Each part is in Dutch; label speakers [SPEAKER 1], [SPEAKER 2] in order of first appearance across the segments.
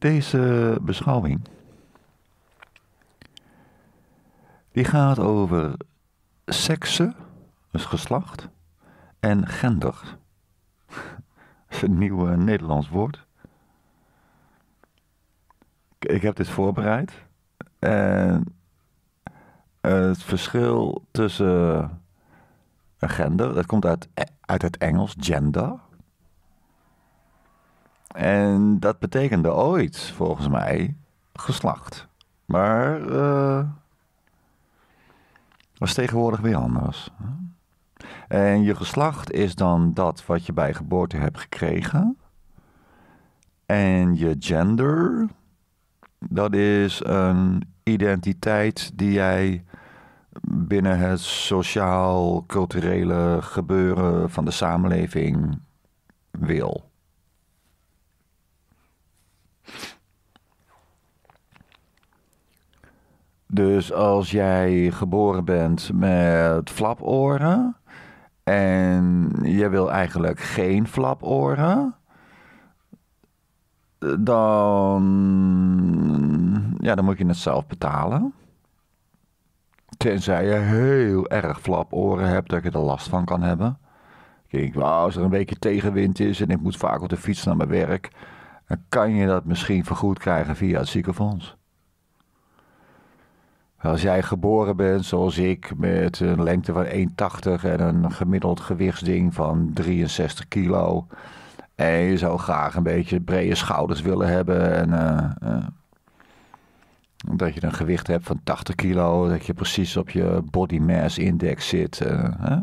[SPEAKER 1] Deze beschouwing die gaat over seksen, dus geslacht, en gender. Dat is een nieuw eh, Nederlands woord. Ik heb dit voorbereid. En het verschil tussen eh, gender, dat komt uit, uit het Engels, gender. En dat betekende ooit, volgens mij, geslacht. Maar uh, was tegenwoordig weer anders. En je geslacht is dan dat wat je bij geboorte hebt gekregen. En je gender, dat is een identiteit die jij binnen het sociaal-culturele gebeuren van de samenleving wil. Dus als jij geboren bent met flaporen en je wil eigenlijk geen flaporen, dan, ja, dan moet je het zelf betalen. Tenzij je heel erg flaporen hebt dat je er last van kan hebben. Kijk, als er een beetje tegenwind is en ik moet vaak op de fiets naar mijn werk, dan kan je dat misschien vergoed krijgen via het ziekenfonds. Als jij geboren bent, zoals ik, met een lengte van 1,80 en een gemiddeld gewichtsding van 63 kilo. En je zou graag een beetje brede schouders willen hebben. En, uh, dat je een gewicht hebt van 80 kilo. Dat je precies op je body mass index zit. en eh,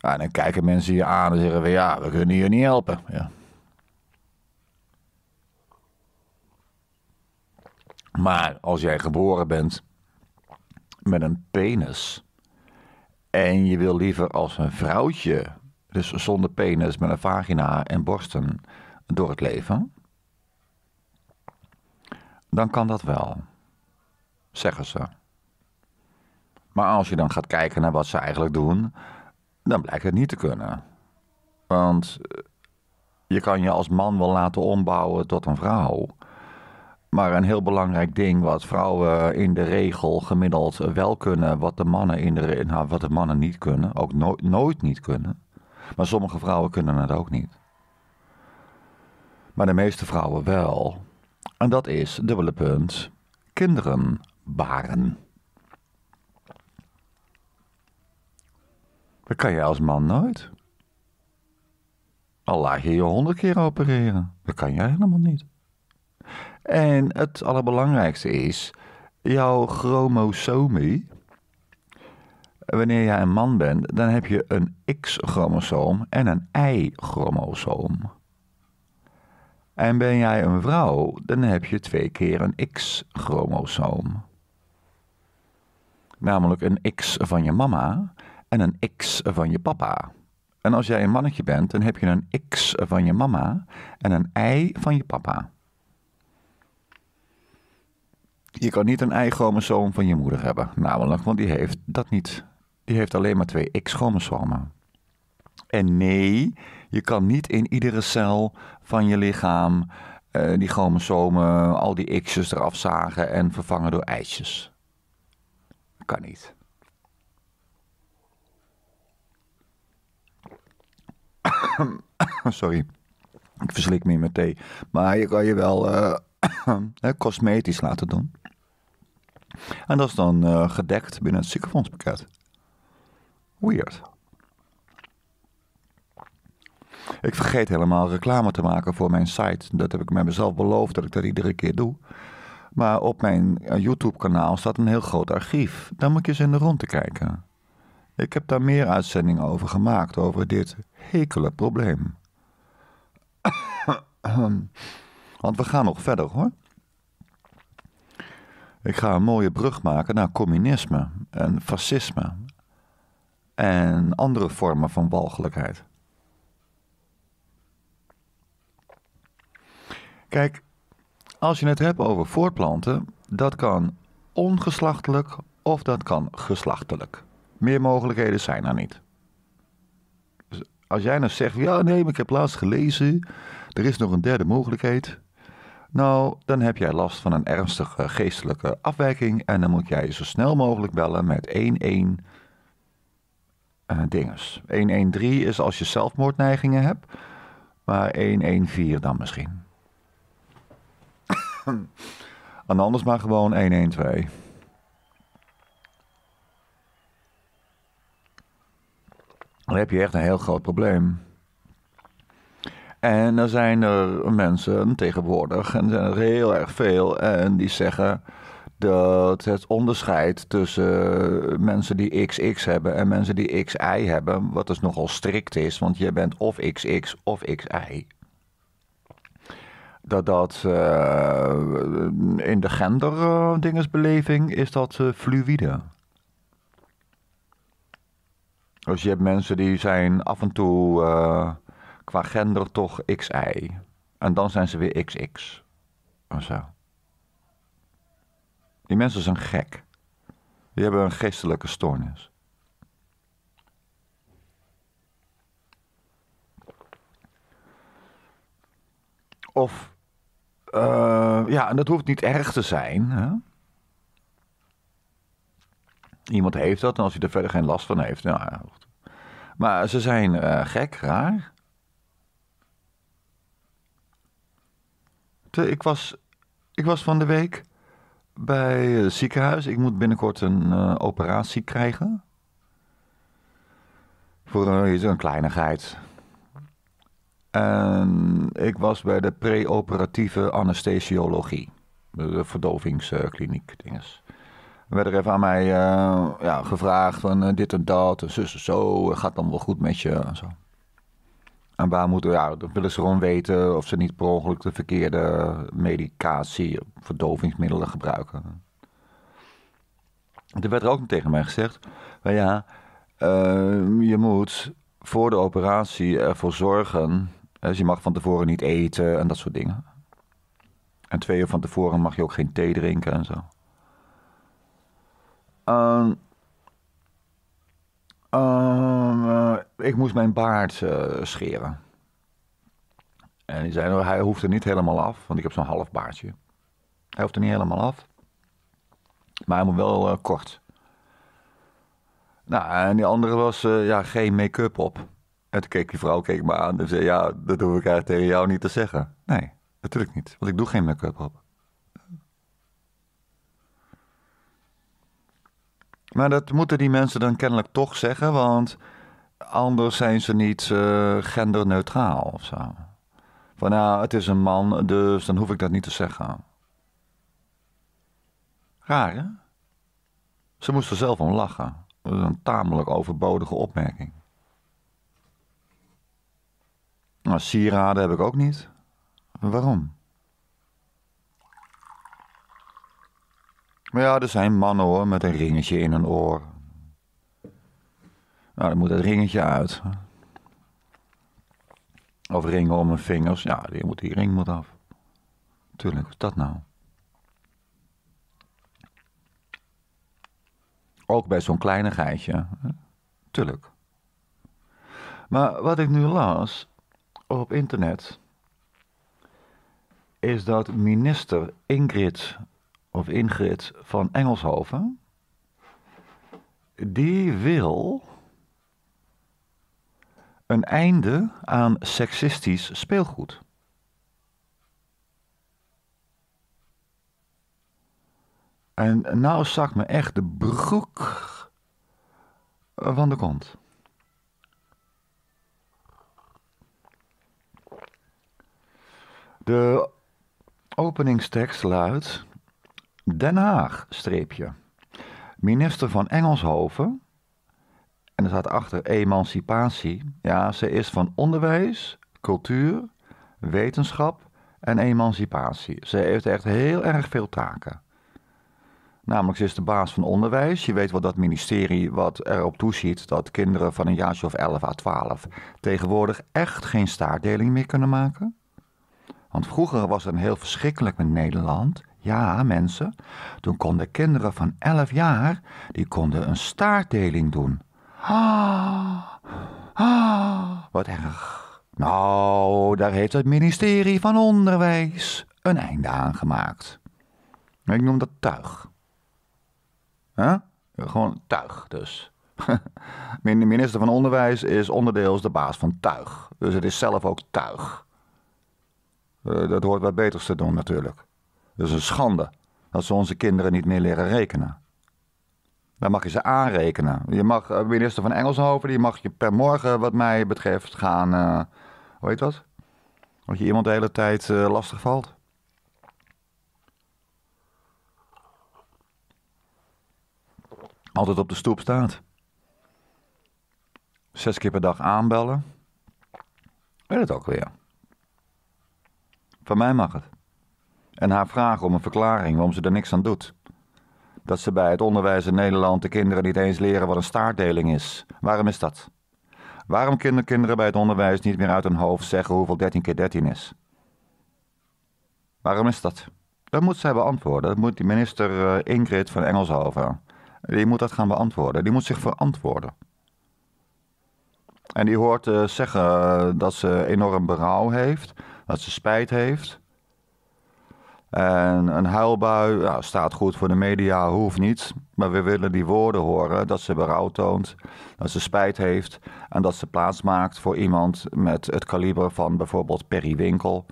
[SPEAKER 1] ah, dan kijken mensen je aan en zeggen we ja, we kunnen je niet helpen. Ja. Maar als jij geboren bent met een penis en je wil liever als een vrouwtje, dus zonder penis, met een vagina en borsten, door het leven, dan kan dat wel, zeggen ze. Maar als je dan gaat kijken naar wat ze eigenlijk doen, dan blijkt het niet te kunnen. Want eh, je kan je als man wel laten ombouwen tot een vrouw. Maar een heel belangrijk ding wat vrouwen in de regel gemiddeld wel kunnen, wat de mannen, in de, nou, wat de mannen niet kunnen, ook no nooit niet kunnen. Maar sommige vrouwen kunnen het ook niet. Maar de meeste vrouwen wel. En dat is, dubbele punt, kinderen baren. Dat kan jij als man nooit. Al laat je je honderd keer opereren. Dat kan jij helemaal niet. En het allerbelangrijkste is, jouw chromosomie. Wanneer jij een man bent, dan heb je een X-chromosoom en een Y-chromosoom. En ben jij een vrouw, dan heb je twee keer een X-chromosoom. Namelijk een X van je mama en een X van je papa. En als jij een mannetje bent, dan heb je een X van je mama en een Y van je papa. Je kan niet een eigen chromosoom van je moeder hebben, namelijk, want die heeft dat niet. Die heeft alleen maar twee X-chromosomen. En nee, je kan niet in iedere cel van je lichaam eh, die chromosomen, al die X's eraf zagen en vervangen door ijsjes. Kan niet. Sorry, ik verslik me in mijn thee. Maar je kan je wel uh, cosmetisch laten doen. En dat is dan eh, gedekt binnen het ziekenfondspakket. Weird. Ik vergeet helemaal reclame te maken voor mijn site. Dat heb ik met mezelf beloofd dat ik dat iedere keer doe. Maar op mijn eh, YouTube-kanaal staat een heel groot archief. Daar moet je eens in de rond te kijken. Ik heb daar meer uitzendingen over gemaakt, over dit hekele probleem. Want we gaan nog verder hoor. Ik ga een mooie brug maken naar communisme en fascisme en andere vormen van walgelijkheid. Kijk, als je het hebt over voortplanten, dat kan ongeslachtelijk of dat kan geslachtelijk. Meer mogelijkheden zijn er niet. Dus als jij nou zegt, ja nee, maar ik heb laatst gelezen, er is nog een derde mogelijkheid. Nou, dan heb jij last van een ernstige geestelijke afwijking en dan moet jij zo snel mogelijk bellen met 113 uh, eh, dinges. 113 is als je zelfmoordneigingen hebt, maar 114 dan misschien. en anders maar gewoon 112. Dan heb je echt een heel groot probleem. En dan zijn er mensen tegenwoordig, en er zijn er heel erg veel, en die zeggen dat het onderscheid tussen mensen die XX hebben en mensen die XY hebben, wat dus nogal strikt is, want je bent of XX of XY. Dat dat eh, in de gender-dingesbeleving is dat uh, fluïde. Dus je hebt mensen die zijn af en toe. Eh, qua gender toch XY. En dan zijn ze weer XX. of zo. Die mensen zijn gek. Die hebben een geestelijke stoornis. Of, eh, ja, en dat hoeft niet erg te zijn. Hè? Iemand heeft dat en als hij er verder geen last van heeft, nou ja. Maar ze zijn eh, gek, raar. Ik was, ik was van de week bij het ziekenhuis. Ik moet binnenkort een eh, operatie krijgen. Voor een, eh, een kleinigheid. En ik was bij de preoperatieve anesthesiologie. De verdovingskliniek dinges. Er werd er even aan mij eh, ja, gevraagd van dit en dat, en zus en zo, gaat dan wel goed met je en zo. En waar moeten we, ja, dan willen ze gewoon weten of ze niet per ongeluk de verkeerde medicatie, verdovingsmiddelen gebruiken. Er werd er ook tegen mij gezegd, maar ja, ehm, je moet voor de operatie ervoor zorgen, dus je mag van tevoren niet eten en dat soort dingen. En twee uur van tevoren mag je ook geen thee drinken en zo. Um, um, ik moest mijn baard eh, scheren. En die zei, nou, hij hoeft er niet helemaal af, want ik heb zo'n half baardje. Hij hoeft er niet helemaal af, maar hij moet wel eh, kort. Nou, en die andere was, eh, ja, geen make-up op. En toen keek die vrouw keek me aan en zei, ja, dat hoef ik eigenlijk tegen jou niet te zeggen. Nee, natuurlijk niet, want ik doe geen make-up op. Maar dat moeten die mensen dan kennelijk toch zeggen, want anders zijn ze niet eh, genderneutraal of zo. Van nou, het is een man, dus dan hoef ik dat niet te zeggen. Raar, hè? Ze moest er zelf om lachen. Dat is een tamelijk overbodige opmerking. Nou, sieraden heb ik ook niet. Waarom? Maar ja, er zijn mannen hoor, met een ringetje in een oor. Nou, dan moet dat ringetje uit. Of ringen om mijn vingers. Ja, die, moet, die ring moet af. Tuurlijk, wat is dat nou? Ook bij zo'n kleinigheidje. Tuurlijk. Maar wat ik nu las op internet... is dat minister Ingrid of Ingrid van Engelshoven... die wil een einde aan seksistisch speelgoed. En nou zak me echt de broek van de kont. De openingstekst luidt Den Haag, streepje. Minister van Engelshoven en er staat achter emancipatie. Ja, ze is van onderwijs, cultuur, wetenschap en emancipatie. Ze heeft echt heel erg veel taken. Namelijk, ze is de baas van onderwijs. Je weet wel dat ministerie wat erop toeziet dat kinderen van een jaartje of 11 à 12 tegenwoordig echt geen staartdeling meer kunnen maken. Want vroeger was het heel verschrikkelijk met Nederland. Ja, mensen, toen konden kinderen van 11 jaar, die konden een staartdeling doen. Ah, ah, wat erg. Nou, daar heeft het ministerie van Onderwijs een einde aan gemaakt. Ik noem dat tuig. Huh? Gewoon tuig dus. de minister van Onderwijs is onderdeels de baas van tuig. Dus het is zelf ook tuig. Eh, dat hoort wat beters te doen natuurlijk. Dat is een schande dat ze onze kinderen niet meer leren rekenen. Dan mag je ze aanrekenen. Je mag, eh, minister van Engelshoven, die mag je per morgen, wat mij betreft, gaan. Uh, hoe heet dat? je iemand de hele tijd eh, lastig valt. Altijd op de stoep staat. Zes keer per dag aanbellen. Weet het ook weer. Van mij mag het. En haar vragen om een verklaring waarom ze er niks aan doet. Dat ze bij het onderwijs in Nederland de kinderen niet eens leren wat een staartdeling is. Waarom is dat? Waarom kunnen kinderen bij het onderwijs niet meer uit hun hoofd zeggen hoeveel 13 keer 13 is? Waarom is dat? Dat moet zij beantwoorden. Dat moet die minister eh, Ingrid van Engelshoven. Die moet dat gaan beantwoorden. Die moet zich verantwoorden. En die hoort eh, zeggen eh, dat ze enorm berouw heeft, dat ze spijt heeft. En een huilbui nou, staat goed voor de media, hoeft niet. Maar we willen die woorden horen dat ze berouw toont, dat ze spijt heeft en dat ze plaats maakt voor iemand met het kaliber van bijvoorbeeld Perry Winkel.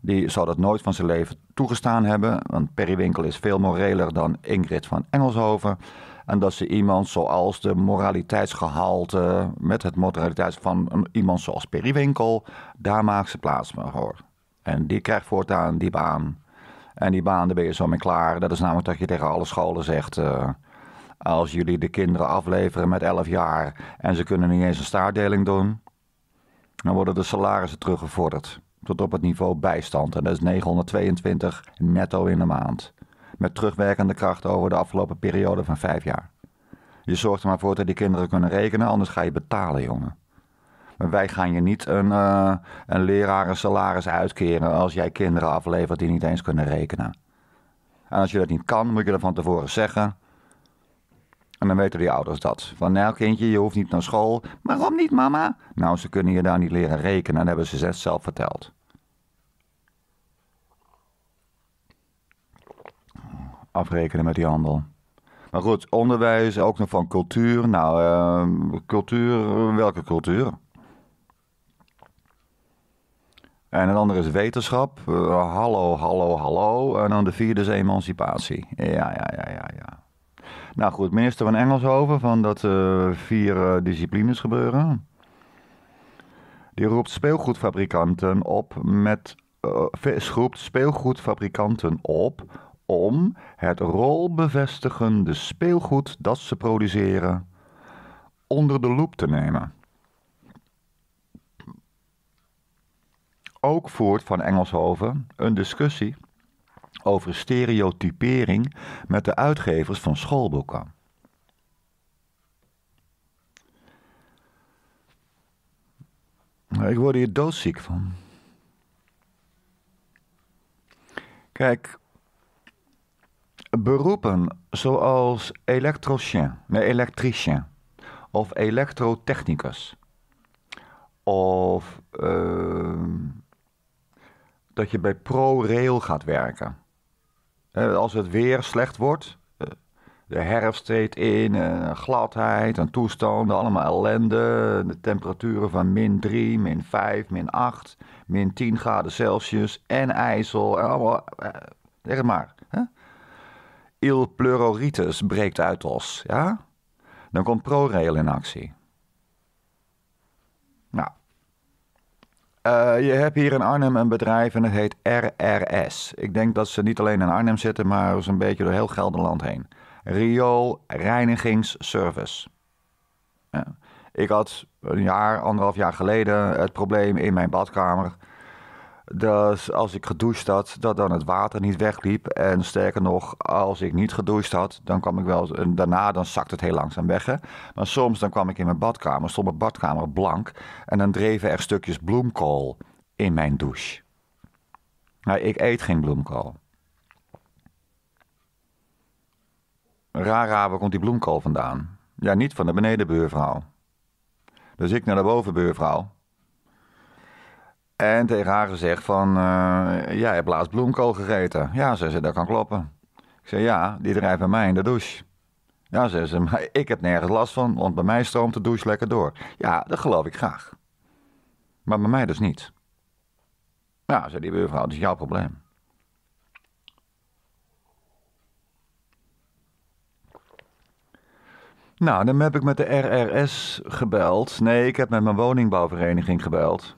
[SPEAKER 1] Die zou dat nooit van zijn leven toegestaan hebben, want Perry Winkel is veel moreler dan Ingrid van Engelshoven. En dat ze iemand zoals de moraliteitsgehalte, met het moraliteits van iemand zoals Perry Winkel, daar maakt ze plaats voor. En die krijgt voortaan die baan. En die baan, daar ben je zo mee klaar. Dat is namelijk dat je tegen alle scholen zegt... Eh, als jullie de kinderen afleveren met 11 jaar en ze kunnen niet eens een staardeling doen... dan worden de salarissen teruggevorderd tot op het niveau bijstand. En dat is 922 netto in de maand. Met terugwerkende kracht over de afgelopen periode van vijf jaar. Je zorgt er maar voor dat die kinderen kunnen rekenen, anders ga je betalen, jongen wij gaan je niet een, uh, een leraar salaris uitkeren als jij kinderen aflevert die niet eens kunnen rekenen. En als je dat niet kan, moet je dat van tevoren zeggen. En dan weten die ouders dat. Van nou kindje, je hoeft niet naar school. Waarom niet mama? Nou, ze kunnen je daar niet leren rekenen. Dat hebben ze zelf verteld. Afrekenen met die handel. Maar goed, onderwijs, ook nog van cultuur. Nou, eh, cultuur, welke cultuur? En een andere is wetenschap. Eh, hallo, hallo, hallo. En dan de vierde is emancipatie. Ja, ja, ja, ja, ja. Nou goed, minister van Engelshoven van dat eh, vier eh, disciplines gebeuren. Die roept speelgoedfabrikanten op met. roept speelgoedfabrikanten op om het rolbevestigende speelgoed dat ze produceren onder de loep te nemen. Ook voert van Engelshoven een discussie over stereotypering met de uitgevers van schoolboeken. Nou, ik word hier doodziek van. Kijk, beroepen zoals elektrocien, nee, elektricien of elektrotechnicus of ehm, dat je bij ProRail gaat werken. Als het weer slecht wordt, eh, de herfst treedt in, eh, gladheid en toestanden, allemaal ellende. De temperaturen van min 3, min 5, min 8, min 10 graden Celsius en ijzel. En eh, allemaal, zeg het maar. Hè? Il pleuritis breekt uit los, ja? Dan komt ProRail in actie. Nou, eh, je hebt hier in Arnhem een bedrijf en het heet RRS. Ik denk dat ze niet alleen in Arnhem zitten, maar ze een beetje door heel Gelderland heen. Rio Reinigingsservice. Ik had een jaar, anderhalf jaar geleden het probleem in mijn badkamer dus als ik gedoucht had, dat dan het water niet wegliep. En sterker nog, als ik niet gedoucht had, dan kwam ik wel. En daarna dan zakt het heel langzaam weg. Hè. Maar soms dan kwam ik in mijn badkamer, stond mijn badkamer blank. En dan dreven er stukjes bloemkool in mijn douche. Nou, ik eet geen bloemkool. Rara, raar, waar komt die bloemkool vandaan? Ja, niet van de benedenbuurvrouw. Dus ik naar de bovenbuurvrouw. En tegen haar gezegd van, uh, jij hebt laatst bloemkool gegeten. Ja, zei ze, dat kan kloppen. Ik zei, ja, die drijft bij mij in de douche. Ja, zei ze, maar ik heb nergens last van, want bij mij stroomt de douche lekker door. Ja, dat geloof ik graag. Maar bij mij dus niet. Nou, zei die buurvrouw, dat is jouw probleem. Nou, dan heb ik met de RRS gebeld. Nee, ik heb met mijn woningbouwvereniging gebeld.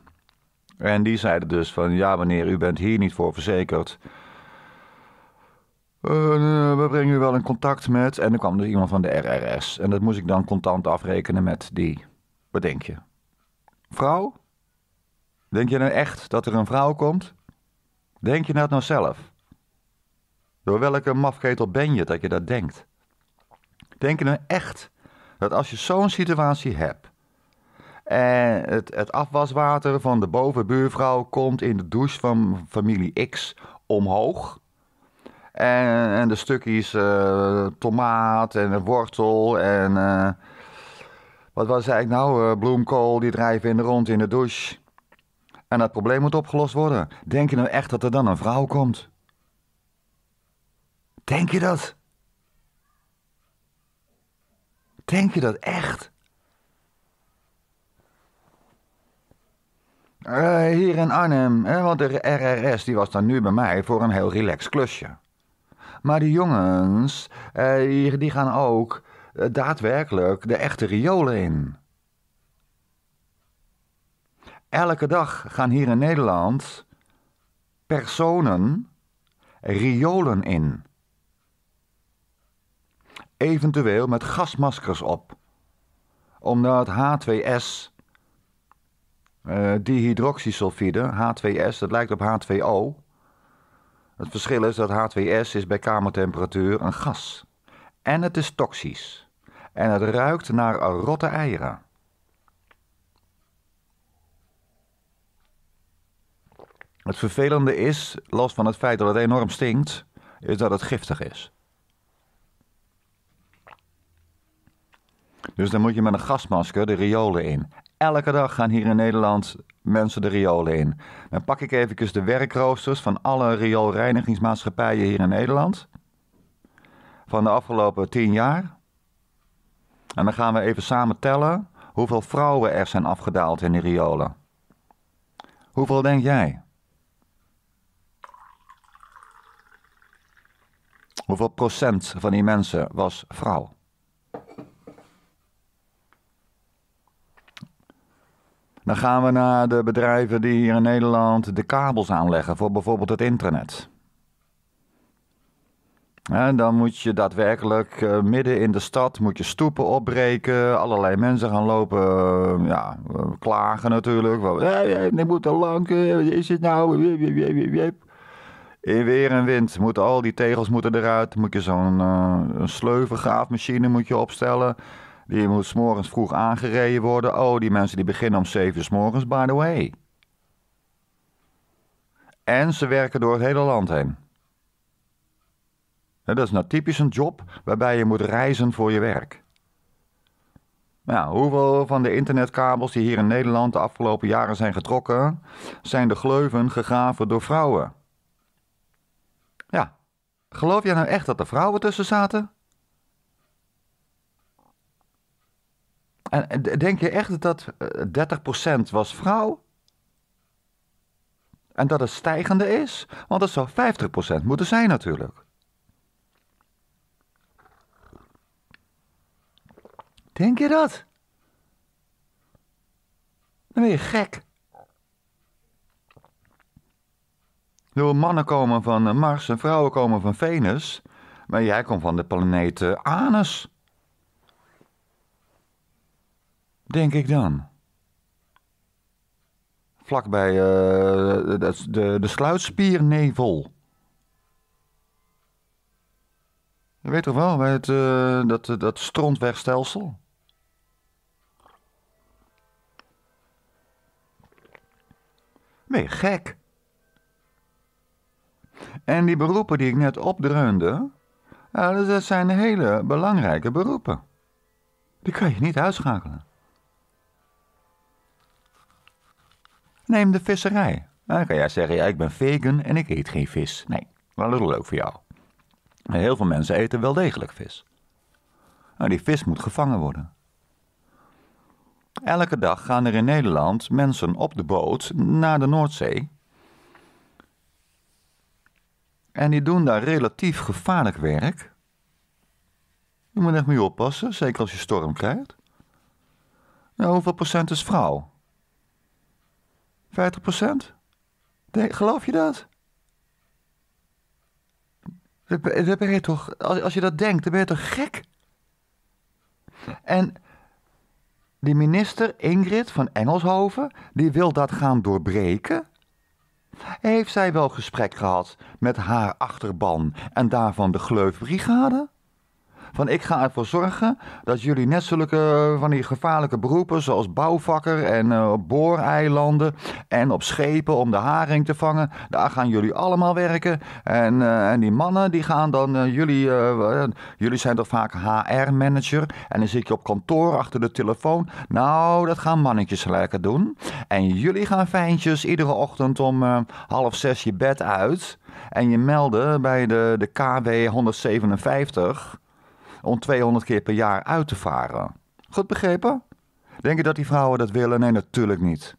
[SPEAKER 1] En die zeiden dus van ja, wanneer u bent hier niet voor verzekerd. Uh, we brengen u wel in contact met. En er kwam dus iemand van de RRS. En dat moest ik dan contant afrekenen met die. Wat denk je? Vrouw? Denk je nou echt dat er een vrouw komt? Denk je dat nou zelf? Door welke mafketel ben je dat je dat denkt? Denk je nou echt dat als je zo'n situatie hebt, en het, het afwaswater van de bovenbuurvrouw komt in de douche van familie X omhoog. En, en de stukjes eh, tomaat en wortel en... Eh, wat was eigenlijk nou? Eh, bloemkool, die drijven in de rond in de douche. En dat probleem moet opgelost worden. Denk je nou echt dat er dan een vrouw komt? Denk je dat? Denk je dat echt? Eh, hier in Arnhem, hè, want de RRS die was dan nu bij mij voor een heel relaxed klusje. Maar die jongens, die, eh, die, gaan ook eh, daadwerkelijk de echte riolen in. Elke dag gaan hier in Nederland personen riolen in. Eventueel met gasmaskers op, omdat H2S uh, dihydroxysulfide, H2S, dat lijkt op H2O. Het verschil is dat H2S is bij kamertemperatuur een gas. En het is toxisch. En het ruikt naar rotte eieren. Het vervelende is, los van het feit dat het enorm stinkt, is dat het giftig is. Dus dan moet je met een gasmasker de riolen in. Elke dag gaan hier in Nederland mensen de riolen in. Dan pak ik even de werkroosters van alle rioolreinigingsmaatschappijen hier in Nederland. Van de afgelopen tien jaar. En dan gaan we even samen tellen hoeveel vrouwen er zijn afgedaald in die riolen. Hoeveel denk jij? Hoeveel procent van die mensen was vrouw? Dan gaan we naar de bedrijven die hier in Nederland de kabels aanleggen voor bijvoorbeeld het internet. En dan moet je daadwerkelijk eh, midden in de stad moet je stoepen opbreken. Allerlei mensen gaan lopen eh, ja, eh, klagen natuurlijk. Van, hey, moet er lang, is het nou? In weer en wind moeten al die tegels moeten eruit. Moet je zo'n sleuvengraafmachine moet je opstellen. Die moet s morgens vroeg aangereden worden. Oh, die mensen die beginnen om zeven uur morgens, by the way. En ze werken door het hele land heen. Dat is nou typisch een job waarbij je moet reizen voor je werk. Nou, hoeveel van de internetkabels die hier in Nederland de afgelopen jaren zijn getrokken, zijn de gleuven gegraven door vrouwen? Ja, geloof jij nou echt dat er vrouwen tussen zaten? En denk je echt dat 30% eh, was vrouw? En dat het stijgende is? Want dat zou 50% moeten zijn natuurlijk. Denk je dat? Dan ben je gek. Door mannen komen van eh, Mars en vrouwen komen van Venus. Maar jij komt van de planeet eh, Anus. Denk ik dan. Vlakbij uh, eh, de, de, de sluitspiernevel. Je weet toch wel, bij het, eh dat, dat strontwegstelsel. Ben gek? En die beroepen die ik net opdreunde, eh, dat zijn hele belangrijke beroepen. Die kan je niet uitschakelen. Neem de visserij. Dan kan jij zeggen, ja, ik ben vegan en ik eet geen vis. Nee, wel is leuk voor jou. Heel veel mensen eten wel degelijk vis. Nou, die vis moet gevangen worden. Elke dag gaan er in Nederland mensen op de boot naar de Noordzee. En die doen daar relatief gevaarlijk werk. Je moet echt mee oppassen, zeker als je storm krijgt. Nou, hoeveel procent is vrouw? 50 geloof je dat? Dan ben je toch, als je dat denkt, dan ben je toch gek? En die minister Ingrid van Engelshoven, die wil dat gaan doorbreken. Heeft zij wel gesprek gehad met haar achterban en daarvan de Gleufbrigade? van ik ga ervoor zorgen dat jullie net zulke eh, van die gevaarlijke beroepen zoals bouwvakker en uh, booreilanden en op schepen om de haring te vangen, daar gaan jullie allemaal werken. En, eh, en die mannen die gaan dan, jullie, jullie zijn toch vaak HR-manager en dan zit je op kantoor achter de telefoon. Nou, dat gaan mannetjes lekker doen. En jullie gaan fijntjes iedere ochtend om half zes je bed uit en je melden bij de, de KW 157 om 200 keer per jaar uit te varen. Goed begrepen? Denk je dat die vrouwen dat willen? Nee, natuurlijk niet.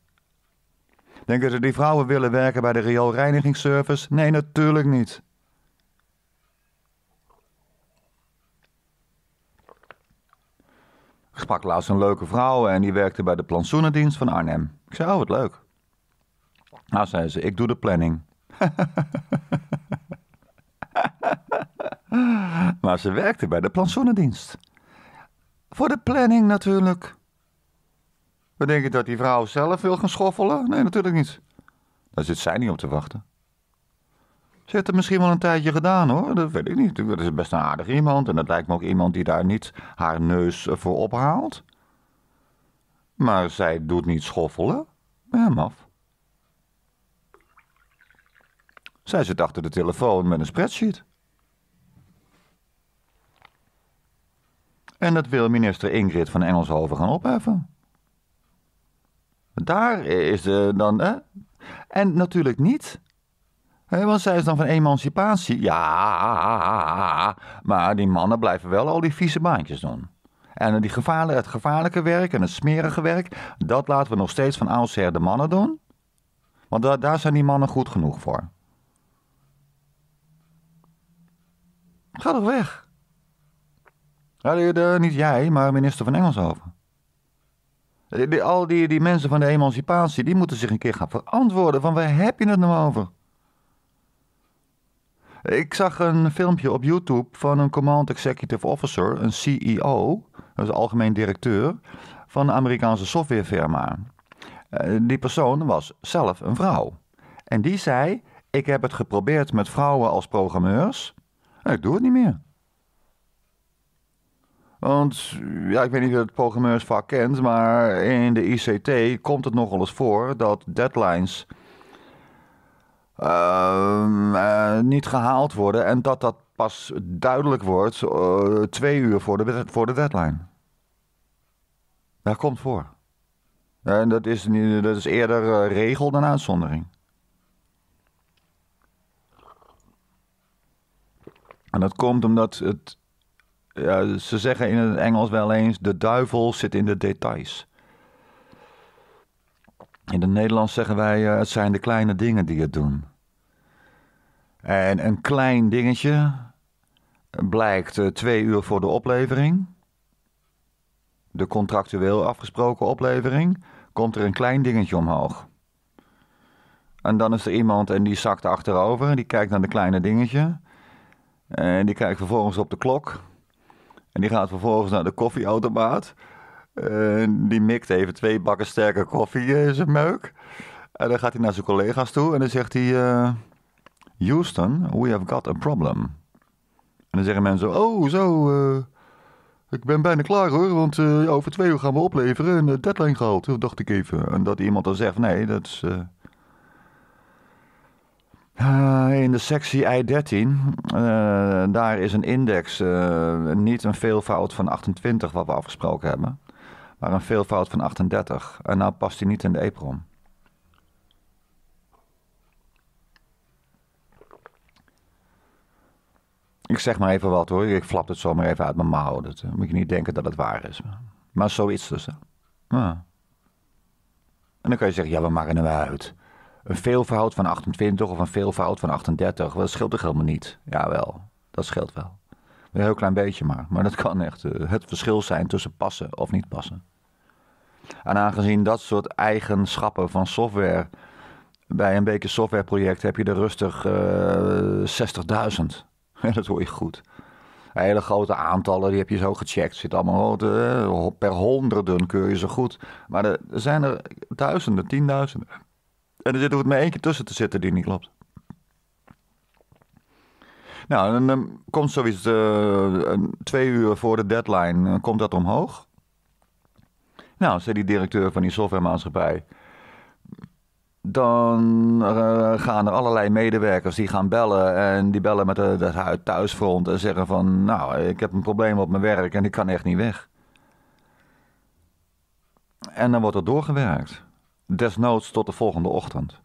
[SPEAKER 1] Denk je dat die vrouwen willen werken bij de rioolreinigingsservice? Nee, natuurlijk niet. Ik sprak laatst een leuke vrouw en die werkte bij de plantsoenendienst van Arnhem. Ik zei, oh wat leuk. Nou, zei ze, ik doe de planning. Maar ze werkte bij de plantsoenendienst. Voor de planning natuurlijk. Denk je dat die vrouw zelf wil gaan schoffelen? Nee, natuurlijk niet. Daar zit zij niet op te wachten. Ze heeft het misschien wel een tijdje gedaan hoor, dat weet ik niet. Dat is best een aardig iemand en dat lijkt me ook iemand die daar niet haar neus voor ophaalt. Maar zij doet niet schoffelen. Hem af. Zij zit achter de telefoon met een spreadsheet. En dat wil minister Ingrid van Engelshoven gaan opheffen. Daar is ze dan. Hè? En natuurlijk niet. Wat want zij is dan van emancipatie. Ja, maar die mannen blijven wel al die vieze baantjes doen. En die gevaarlijke, het gevaarlijke werk en het smerige werk, dat laten we nog steeds van oudsher de mannen doen. Want daar zijn die mannen goed genoeg voor. Ga toch weg. Nou, niet jij, maar minister van Engelshoven. over. al die, die mensen van de emancipatie, die moeten zich een keer gaan verantwoorden. Van waar heb je het nou over? Ik zag een filmpje op YouTube van een Command Executive Officer, een CEO, dat is algemeen directeur, van een Amerikaanse softwarefirma. Eh, die persoon was zelf een vrouw. En die zei: Ik heb het geprobeerd met vrouwen als programmeurs. Ik doe het niet meer. Want ja, ik weet niet of je het programmeursvak kent, maar in de ICT komt het nogal eens voor dat deadlines ehm, eh, niet gehaald worden en dat dat pas duidelijk wordt eh, twee uur voor de, voor de deadline. Dat komt voor. En dat is, dat is eerder eh, regel dan uitzondering. En dat komt omdat het ja, ze zeggen in het Engels wel eens: de duivel zit in de details. In het Nederlands zeggen wij: eh, het zijn de kleine dingen die het doen. En een klein dingetje blijkt eh, twee uur voor de oplevering, de contractueel afgesproken oplevering, komt er een klein dingetje omhoog. En dan is er iemand en die zakt achterover, die kijkt naar de kleine dingetje. En die kijkt vervolgens op de klok. En die gaat vervolgens naar de koffieautomaat. En die mikt even twee bakken sterke koffie in zijn meuk. En dan gaat hij naar zijn collega's toe en dan zegt hij... Eh, Houston, we have got a problem. En dan zeggen mensen, oh zo, eh, ik ben bijna klaar hoor, want eh, over twee uur gaan we opleveren en de deadline gehaald. Dat dacht ik even. En dat iemand dan zegt, nee, dat is eh, in de sectie I13, eh, daar is een index eh, niet een veelvoud van 28 wat we afgesproken hebben, maar een veelvoud van 38. En nou past hij niet in de EPROM. Ik zeg maar even wat hoor, ik flap het zo maar even uit mijn mouw. Dat moet je niet denken dat het waar is. Maar zoiets dus. En dan kan je zeggen, ja we maken hem uit een veelvoud van 28 of een veelvoud van 38. Dat scheelt toch helemaal niet? Jawel, dat scheelt wel. Een heel klein beetje maar. Maar dat kan echt eh, het verschil zijn tussen passen of niet passen. En aangezien dat soort eigenschappen van software. Bij een beetje softwareproject heb je er rustig uh, eh, 60.000. dat hoor je goed. Hele grote aantallen, die heb je zo gecheckt. Zit allemaal oh, eh, per honderden keur je ze goed. Maar er zijn er duizenden, tienduizenden. En er er maar één keer tussen te zitten die niet klopt. Nou, en dan ehm, komt zoiets eh, twee uur voor de deadline, eh, komt dat omhoog. Nou, zei die directeur van die softwaremaatschappij. Dan eh, gaan er allerlei medewerkers die gaan bellen. En die bellen met het thuisfront en zeggen van... Nou, ik heb een probleem op mijn werk en ik kan echt niet weg. En dan wordt er doorgewerkt. Desnoods tot de volgende ochtend.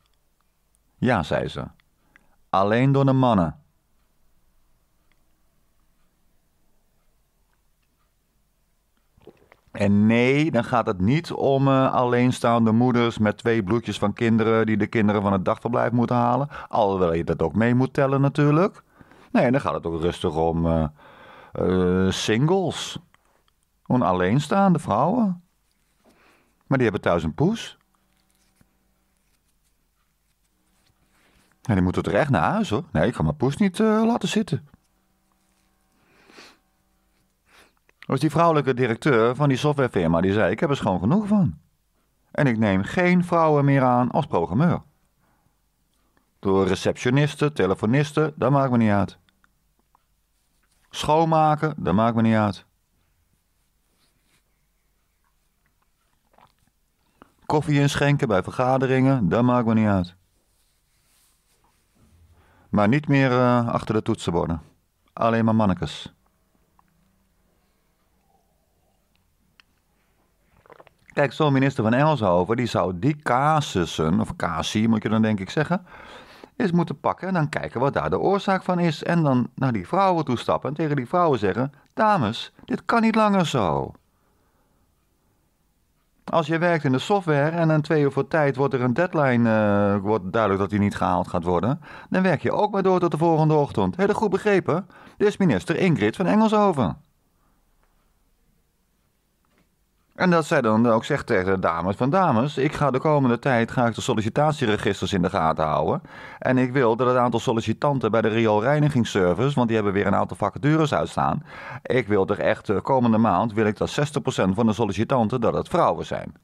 [SPEAKER 1] Ja, zei ze. Alleen door de mannen. En nee, dan gaat het niet om eh, alleenstaande moeders met twee bloedjes van kinderen die de kinderen van het dagverblijf moeten halen. Alhoewel je dat ook mee moet tellen natuurlijk. Nee, dan gaat het ook rustig om eh, eh, singles. alleenstaande vrouwen. Maar die hebben thuis een poes. En die moet er echt naar huis hoor. Nee, ik kan mijn poes niet eh, laten zitten. Was die vrouwelijke directeur van die softwarefirma die zei: Ik heb er schoon genoeg van. En ik neem geen vrouwen meer aan als programmeur. Door receptionisten, telefonisten, dat maakt me niet uit. Schoonmaken, dat maakt me niet uit. Koffie inschenken bij vergaderingen, dat maakt me niet uit. Maar niet meer eh, achter de worden, Alleen maar mannekes. Kijk, zo'n minister van Engelshoven, die zou die casussen, of casie moet je dan denk ik zeggen, eens moeten pakken en dan kijken wat daar de oorzaak van is. En dan naar die vrouwen toe stappen en tegen die vrouwen zeggen, dames, dit kan niet langer zo. Als je werkt in de software en een twee uur voor tijd wordt er een deadline, eh, wordt duidelijk dat die niet gehaald gaat worden, dan werk je ook maar door tot de volgende ochtend. Hele goed begrepen? Dit is minister Ingrid van Engelshoven. En dat zij dan ook zegt tegen de dames: van dames, ik ga de komende tijd ga ik de sollicitatieregisters in de gaten houden. En ik wil dat het aantal sollicitanten bij de Reinigingsservice, want die hebben weer een aantal vacatures uitstaan. Ik wil er echt de eh, komende maand wil ik dat 60% van de sollicitanten dat het vrouwen zijn.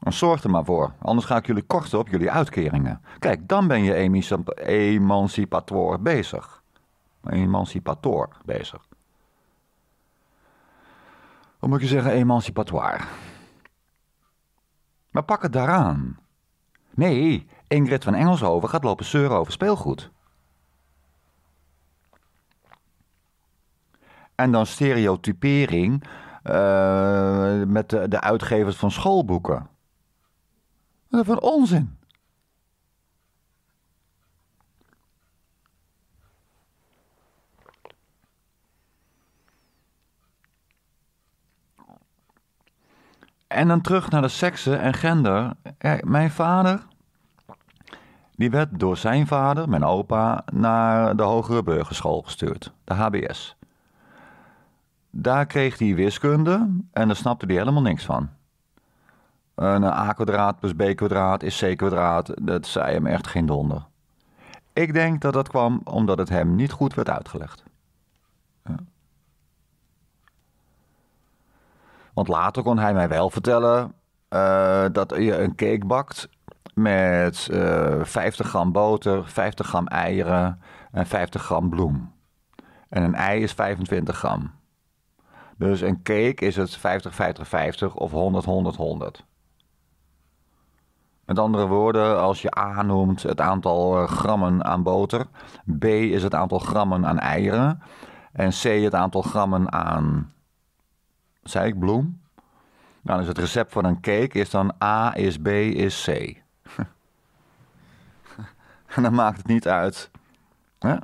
[SPEAKER 1] Zorg er maar voor, anders ga ik jullie korten op jullie uitkeringen. Kijk, dan ben je emancipator bezig emancipator bezig. Of moet je zeggen emancipatoire? Maar pak het daaraan. Nee, Ingrid van Engelshoven gaat lopen zeuren over speelgoed. En dan stereotypering eh, met de, de, uitgevers van schoolboeken. is een onzin. En dan terug naar de seksen en gender. mijn vader, die werd door zijn vader, mijn opa, naar de hogere burgerschool gestuurd, de HBS. Daar kreeg hij wiskunde en daar snapte hij helemaal niks van. Een a kwadraat plus b kwadraat is c kwadraat, dat zei hem echt geen donder. Ik denk dat dat kwam omdat het hem niet goed werd uitgelegd. Ja. Want later kon hij mij wel vertellen eh, dat je een cake bakt met 50 eh, gram boter, 50 gram eieren en 50 gram bloem. En een ei is 25 gram. Dus een cake is het 50, 50, 50 of 100, 100, 100. Met andere woorden, als je A noemt het aantal eh, grammen aan boter, B is het aantal grammen aan eieren en C het aantal grammen aan zij Dan is het recept voor een cake is dan A is B is C. en dan maakt het niet uit. Hè?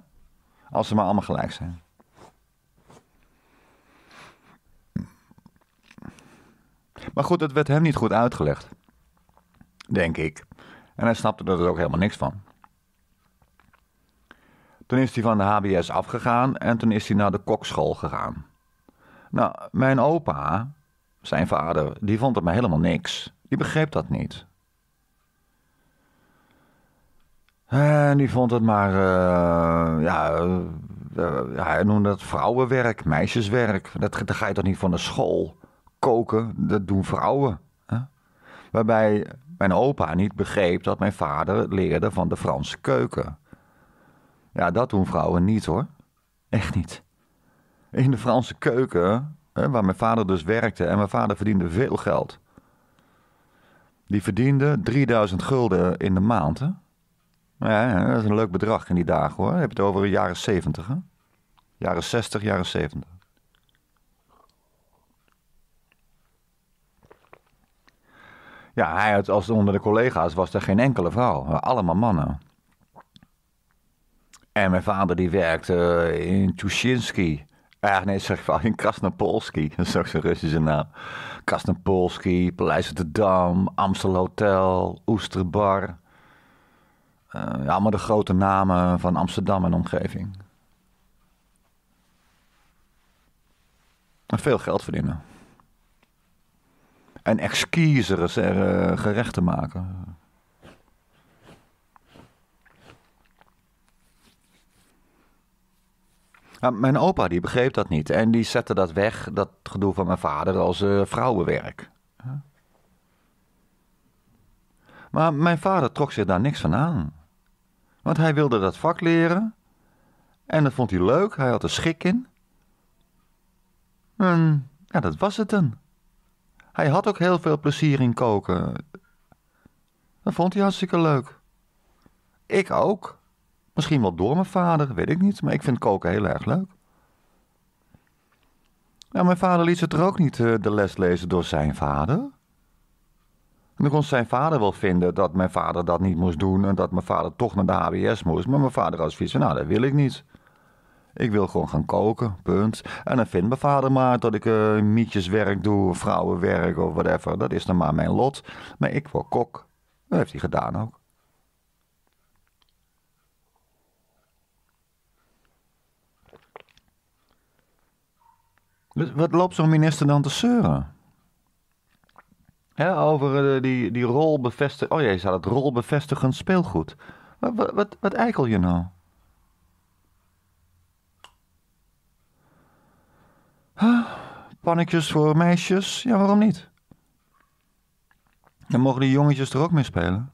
[SPEAKER 1] Als ze maar allemaal gelijk zijn. Maar goed, dat werd hem niet goed uitgelegd. Denk ik. En hij snapte er dus ook helemaal niks van. Toen is hij van de HBS afgegaan en toen is hij naar de kokschool gegaan. Nou, mijn opa, zijn vader, die vond het maar helemaal niks. Die begreep dat niet. En eh, die vond het maar, eh, ja, eh, hij noemde het vrouwenwerk, meisjeswerk. Dat, dat ga je toch niet van de school koken, dat doen vrouwen. Hè? Waarbij mijn opa niet begreep dat mijn vader leerde van de Franse keuken. Ja, dat doen vrouwen niet hoor. Echt niet in de Franse keuken, hè, waar mijn vader dus werkte, en mijn vader verdiende veel geld. Die verdiende 3000 gulden in de maand. Hè? Ja, dat is een leuk bedrag in die dagen hoor. Je heb het over de jaren 70, hè? Jaren 60, jaren 70. Ja, hij had, als onder de collega's was er geen enkele vrouw. Allemaal mannen. En mijn vader die werkte in Tuschinski ja, nee, zeg wel in Krasnopolski. Dat is ook zo'n Russische naam. Krasnopolski, Paleis de Dam, Amstel Hotel, Oesterbar. Eh, ja, allemaal de grote namen van Amsterdam en omgeving. veel geld verdienen. En exquisere eh, gerechten maken. mijn opa die begreep dat niet. En die zette dat weg, dat gedoe van mijn vader, als eh, vrouwenwerk. Maar mijn vader trok zich daar niks van aan. Want hij wilde dat vak leren. En dat vond hij leuk, hij had er schik in. En ja, dat was het dan. Hij had ook heel veel plezier in koken. Dat vond hij hartstikke leuk. Ik ook. Misschien wel door mijn vader, weet ik niet. Maar ik vind koken heel erg leuk. Nou, mijn vader liet ze er ook niet eh, de les lezen door zijn vader. En dan kon zijn vader wel vinden dat mijn vader dat niet moest doen en dat mijn vader toch naar de HBS moest. Maar mijn vader had zoiets van, nou dat wil ik niet. Ik wil gewoon gaan koken, punt. En dan vindt mijn vader maar dat ik uh, eh, mietjeswerk doe, vrouwenwerk of whatever. Dat is dan maar mijn lot. Maar ik word kok. Dat heeft hij gedaan ook. Wat loopt zo'n minister dan te zeuren? over eh, die, die rol bevesten? Oh jee, zou dat rol bevestigend speelgoed. Wat, wat, wat, eikel je nou? Huh? Pannetjes voor meisjes? Ja, waarom niet? Dan mogen die jongetjes er ook mee spelen.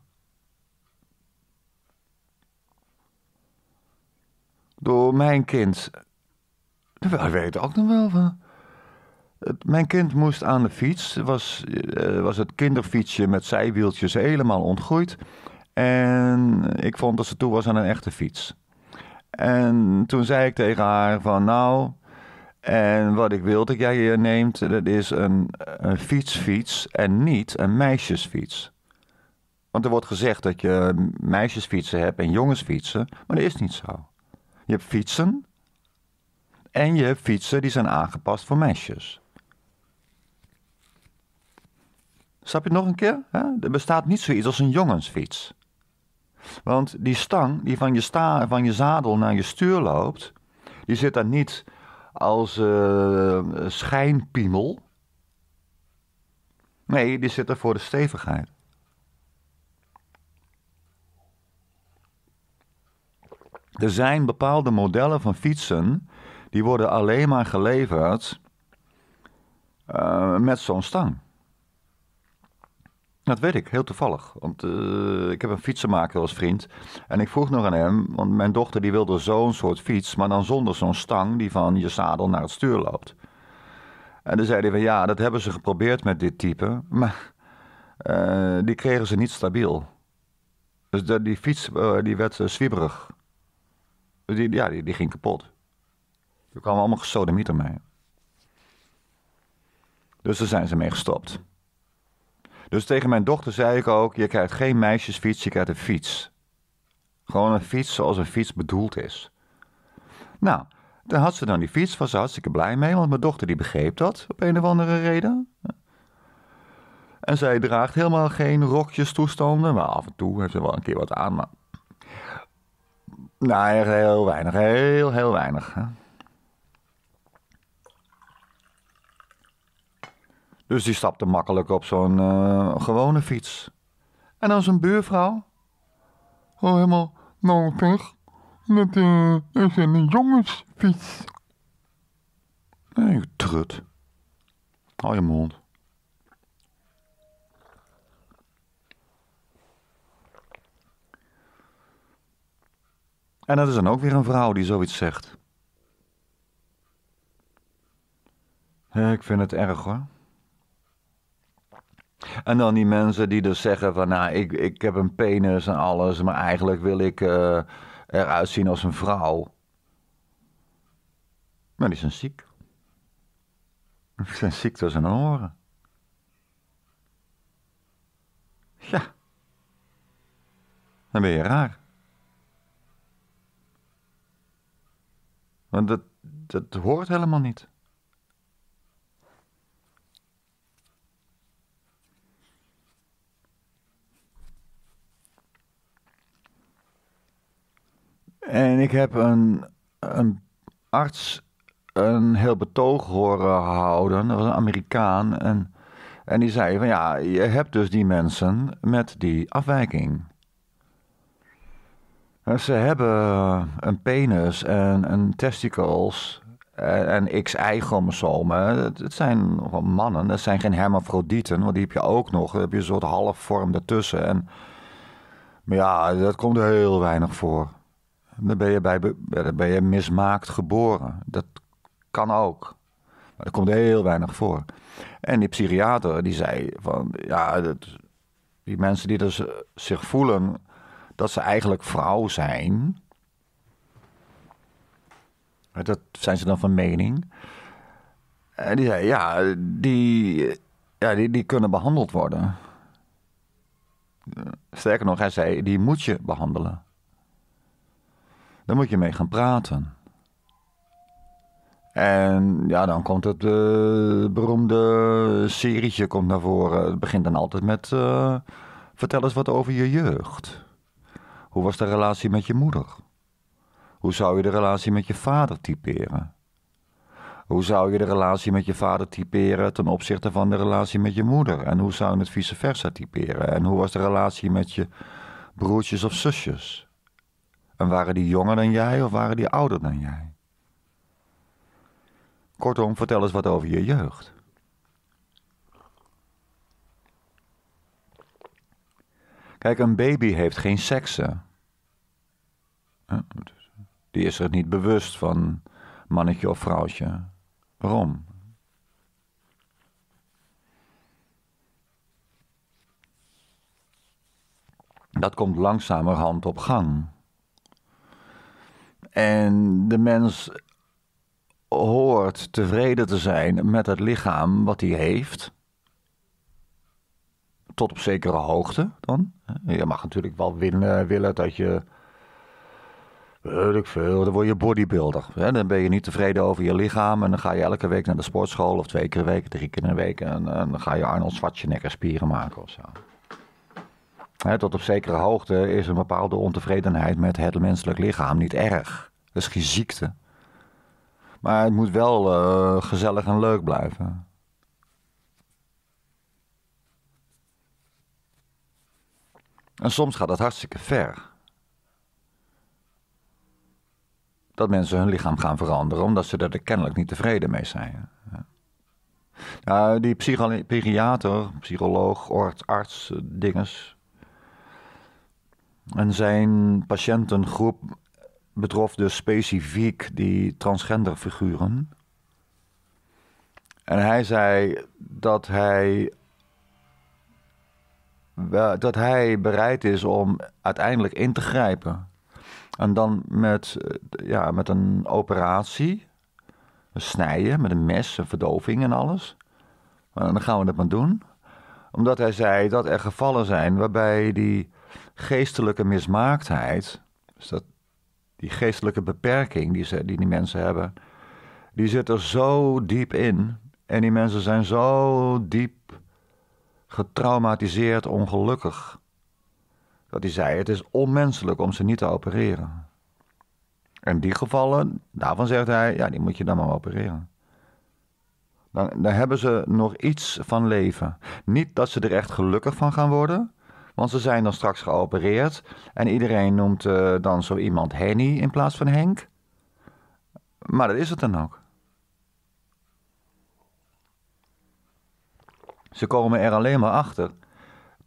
[SPEAKER 1] Door mijn kind. Daar weet ik ook nog wel van. Mijn kind moest aan de fiets. Was, eh, was het kinderfietsje met zijwieltjes helemaal ontgroeid. En ik vond dat ze toe was aan een echte fiets. En toen zei ik tegen haar van nou, en wat ik wil dat jij hier neemt, dat is een, een fietsfiets en niet een meisjesfiets. Want er wordt gezegd dat je meisjesfietsen hebt en jongensfietsen, maar dat is niet zo. Je hebt fietsen en je hebt fietsen die zijn aangepast voor meisjes. Snap je nog een keer? Er bestaat niet zoiets als een jongensfiets. Want die stang die van je, sta, van je zadel naar je stuur loopt, die zit daar niet als eh, schijnpiemel. Nee, die zit er voor de stevigheid. Er zijn bepaalde modellen van fietsen die worden alleen maar geleverd eh, met zo'n stang. Dat weet ik, heel toevallig. Want eh, ik heb een fietsenmaker als vriend. En ik vroeg nog aan hem, want mijn dochter die wilde zo'n soort fiets, maar dan zonder zo'n stang die van je zadel naar het stuur loopt. En dan zei hij van ja, dat hebben ze geprobeerd met dit type, maar eh, die kregen ze niet stabiel. Dus die fiets eh, die werd zwieberig. Dus die, ja, die, die ging kapot. Er kwamen allemaal gesodemieter mee. Dus daar zijn ze mee gestopt. Dus tegen mijn dochter zei ik ook: Je krijgt geen meisjesfiets, je krijgt een fiets. Gewoon een fiets zoals een fiets bedoeld is. Nou, daar had ze dan die fiets, was ze hartstikke blij mee, want mijn dochter die begreep dat op een of andere reden. En zij draagt helemaal geen rokjes toestanden, maar af en toe heeft ze wel een keer wat aan, maar... Nou, heel weinig, heel, heel weinig. Hè? Dus die stapte makkelijk op zo'n eh, gewone fiets. En dan zijn buurvrouw. Oh, helemaal, nou dat is een jongensfiets. Nee, trut. Hou je mond. En dat is dan ook weer een vrouw die zoiets zegt. ik vind het erg hoor. En dan die mensen die dus zeggen van nou, ik, ik heb een penis en alles, maar eigenlijk wil ik uh, eruit zien als een vrouw. Maar die zijn ziek. Die zijn ziek door zijn oren. Ja. Dan ben je raar. Want dat, dat hoort helemaal niet. En ik heb een, een arts een heel betoog horen houden. Dat was een Amerikaan. En, en die zei van ja, je hebt dus die mensen met die afwijking. ze hebben een penis en, een testicles en, en XY-chromosomen. Het, het, zijn mannen, dat zijn geen hermafrodieten, want die heb je ook nog. Dan heb je een soort halfvorm ertussen. En, maar ja, dat komt er heel weinig voor. Dan ben je, bij, ben je mismaakt geboren. Dat kan ook. Maar dat komt heel weinig voor. En die psychiater die zei van ja, dat, die mensen die dus eh, zich voelen dat ze eigenlijk vrouw zijn. Dat zijn ze dan van mening. En die zei ja, die, ja, die, die kunnen behandeld worden. Eh, sterker nog, hij zei die moet je behandelen. Dan moet je mee gaan praten. En ja, dan komt het eh, beroemde serietje komt naar voren. Het begint dan altijd met: eh, vertel eens wat over je jeugd. Hoe was de relatie met je moeder? Hoe zou je de relatie met je vader typeren? Hoe zou je de relatie met je vader typeren ten opzichte van de relatie met je moeder? En hoe zou je het vice versa typeren? En hoe was de relatie met je broertjes of zusjes? En waren die jonger dan jij of waren die ouder dan jij? Kortom, vertel eens wat over je jeugd. Kijk, een baby heeft geen seksen. Die is er niet bewust van mannetje of vrouwtje. Waarom? Dat komt langzamerhand op gang. En de mens hoort tevreden te zijn met het lichaam wat hij heeft. Tot op zekere hoogte dan. Je mag natuurlijk wel winnen, willen dat je. Weet ik veel, dan word je bodybuilder. Dan ben je niet tevreden over je lichaam. En dan ga je elke week naar de sportschool. Of twee keer een week, drie keer een week. En, dan ga je Arnold Schwarzenegger spieren maken of zo. He, tot op zekere hoogte is een bepaalde ontevredenheid met het menselijk lichaam niet erg. Dat is geen ziekte. Maar het moet wel eh, gezellig en leuk blijven. En soms gaat dat hartstikke ver. Dat mensen hun lichaam gaan veranderen omdat ze er kennelijk niet tevreden mee zijn. Ja. die psychiater, psycholoog, arts, eh, dinges, en zijn patiëntengroep betrof dus specifiek die transgenderfiguren. En hij zei dat hij, dat hij bereid is om uiteindelijk in te grijpen. En dan met, eh, ja, met een operatie, een snijden met een mes, een verdoving en alles. dan gaan we dat maar doen. Omdat hij zei dat er gevallen zijn waarbij die geestelijke mismaaktheid, dus dat, die geestelijke beperking die, ze, die die mensen hebben, die zit er zo diep in. En die mensen zijn zo diep getraumatiseerd, ongelukkig. Dat hij zei: het is onmenselijk om ze niet te opereren. En die gevallen, daarvan zegt hij: ja, die moet je dan maar opereren. Dan, dan hebben ze nog iets van leven. Niet dat ze er echt gelukkig van gaan worden, want ze zijn dan straks geopereerd en iedereen noemt eh, dan zo iemand Henny in plaats van Henk. Maar dat is het dan ook. Ze komen er alleen maar achter